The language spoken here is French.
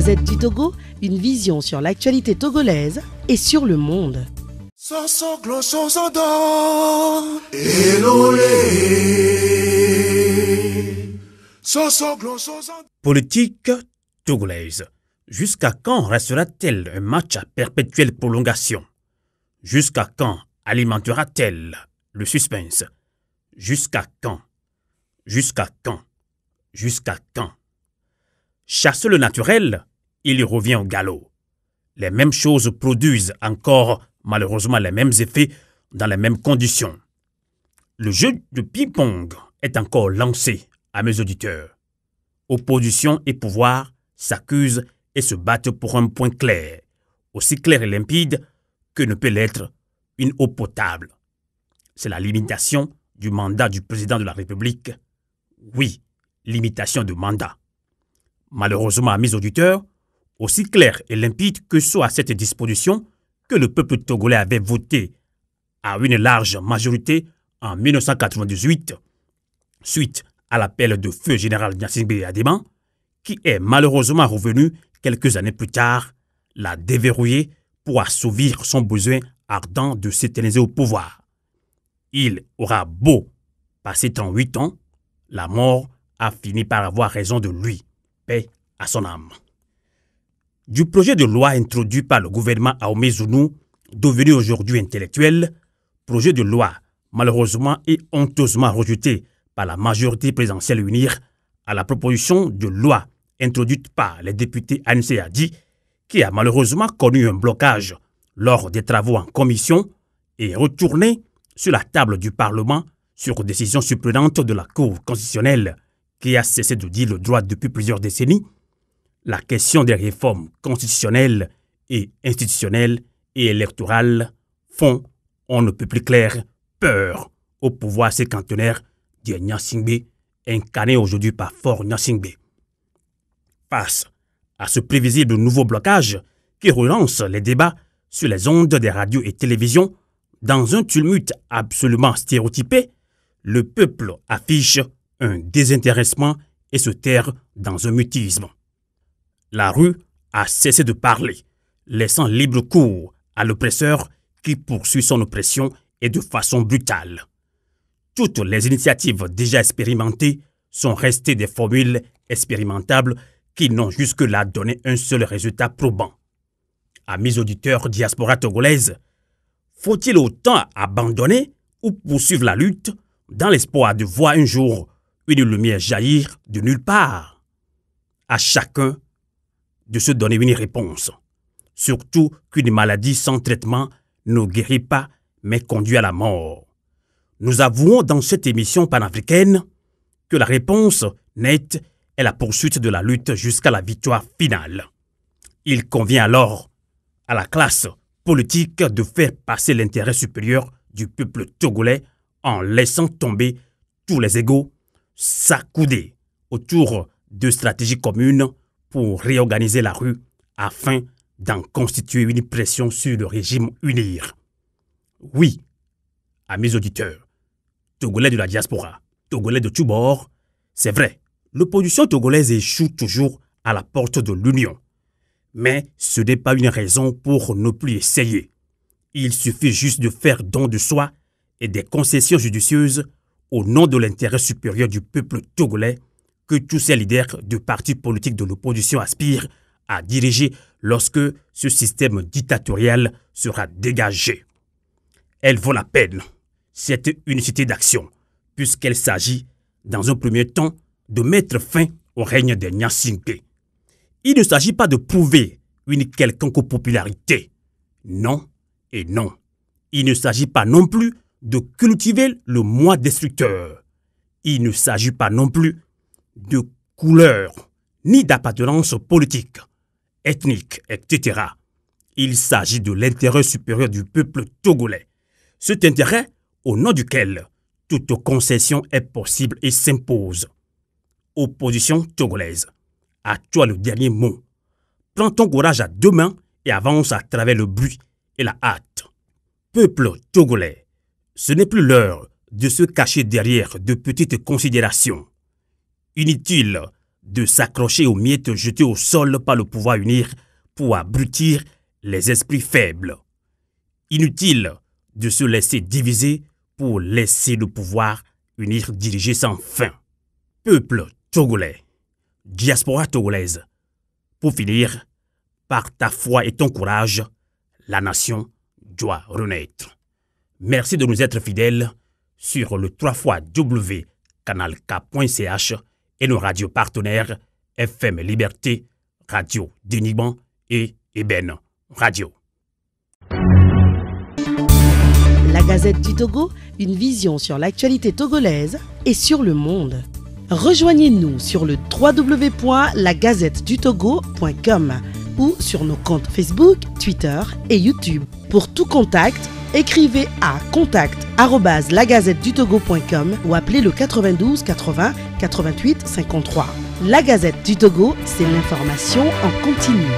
du Togo, une vision sur l'actualité togolaise et sur le monde. Politique togolaise. Jusqu'à quand restera-t-elle un match à perpétuelle prolongation Jusqu'à quand alimentera-t-elle le suspense Jusqu'à quand Jusqu'à quand Jusqu'à quand Chasse le naturel, il revient au galop. Les mêmes choses produisent encore malheureusement les mêmes effets dans les mêmes conditions. Le jeu de ping-pong est encore lancé à mes auditeurs. Opposition et pouvoir s'accusent et se battent pour un point clair, aussi clair et limpide que ne peut l'être une eau potable. C'est la limitation du mandat du président de la République. Oui, limitation de mandat. Malheureusement à mes auditeurs, aussi clair et limpide que soit cette disposition que le peuple togolais avait votée à une large majorité en 1998, suite à l'appel de feu général Gnassingbé Adema, qui est malheureusement revenu quelques années plus tard, la déverrouiller pour assouvir son besoin ardent de s'éterniser au pouvoir. Il aura beau passer huit ans, la mort a fini par avoir raison de lui. Paix à son âme du projet de loi introduit par le gouvernement Aomé Zounou, devenu aujourd'hui intellectuel, projet de loi malheureusement et honteusement rejeté par la majorité présidentielle unir à la proposition de loi introduite par les députés ANC Hadi, qui a malheureusement connu un blocage lors des travaux en commission et retourné sur la table du Parlement sur décision surprenante de la Cour constitutionnelle qui a cessé de dire le droit depuis plusieurs décennies la question des réformes constitutionnelles et institutionnelles et électorales font, on ne peut plus clair, peur au pouvoir séquentenaire de Nyasingbe, incarné aujourd'hui par Fort Nyasingbe. Face à ce prévisible nouveau blocage qui relance les débats sur les ondes des radios et télévisions, dans un tumulte absolument stéréotypé, le peuple affiche un désintéressement et se terre dans un mutisme la rue a cessé de parler, laissant libre cours à l'oppresseur qui poursuit son oppression et de façon brutale. Toutes les initiatives déjà expérimentées sont restées des formules expérimentables qui n'ont jusque-là donné un seul résultat probant. Amis auditeurs diaspora togolaise, faut-il autant abandonner ou poursuivre la lutte dans l'espoir de voir un jour une lumière jaillir de nulle part À chacun de se donner une réponse. Surtout qu'une maladie sans traitement ne guérit pas, mais conduit à la mort. Nous avouons dans cette émission panafricaine que la réponse nette est la poursuite de la lutte jusqu'à la victoire finale. Il convient alors à la classe politique de faire passer l'intérêt supérieur du peuple togolais en laissant tomber tous les égaux s'accouder autour de stratégies communes pour réorganiser la rue afin d'en constituer une pression sur le régime unir. Oui, à mes auditeurs, Togolais de la diaspora, Togolais de bord, c'est vrai, l'opposition togolaise échoue toujours à la porte de l'Union. Mais ce n'est pas une raison pour ne plus essayer. Il suffit juste de faire don de soi et des concessions judicieuses au nom de l'intérêt supérieur du peuple togolais que tous ces leaders de partis politiques de l'opposition aspirent à diriger lorsque ce système dictatorial sera dégagé. Elle vaut la peine, cette unicité d'action, puisqu'elle s'agit, dans un premier temps, de mettre fin au règne des Nyasinke. Il ne s'agit pas de prouver une quelconque popularité. Non et non. Il ne s'agit pas non plus de cultiver le moi destructeur. Il ne s'agit pas non plus de couleur, ni d'appartenance politique, ethnique, etc. Il s'agit de l'intérêt supérieur du peuple togolais. Cet intérêt au nom duquel toute concession est possible et s'impose. Opposition togolaise, à toi le dernier mot. Prends ton courage à deux mains et avance à travers le bruit et la hâte. Peuple togolais, ce n'est plus l'heure de se cacher derrière de petites considérations. Inutile de s'accrocher aux miettes jetées au sol par le pouvoir unir pour abrutir les esprits faibles. Inutile de se laisser diviser pour laisser le pouvoir unir diriger sans fin. Peuple togolais, diaspora togolaise, pour finir, par ta foi et ton courage, la nation doit renaître. Merci de nous être fidèles sur le 3 fois W et nos radios partenaires FM Liberté, Radio déniban et Eben Radio. La Gazette du Togo, une vision sur l'actualité togolaise et sur le monde. Rejoignez-nous sur le www.lagazettedutogo.com ou sur nos comptes Facebook, Twitter et YouTube. Pour tout contact, écrivez à contact@lagazettedutogo.com ou appelez le 92 80 88 53. La Gazette du Togo, c'est l'information en continu.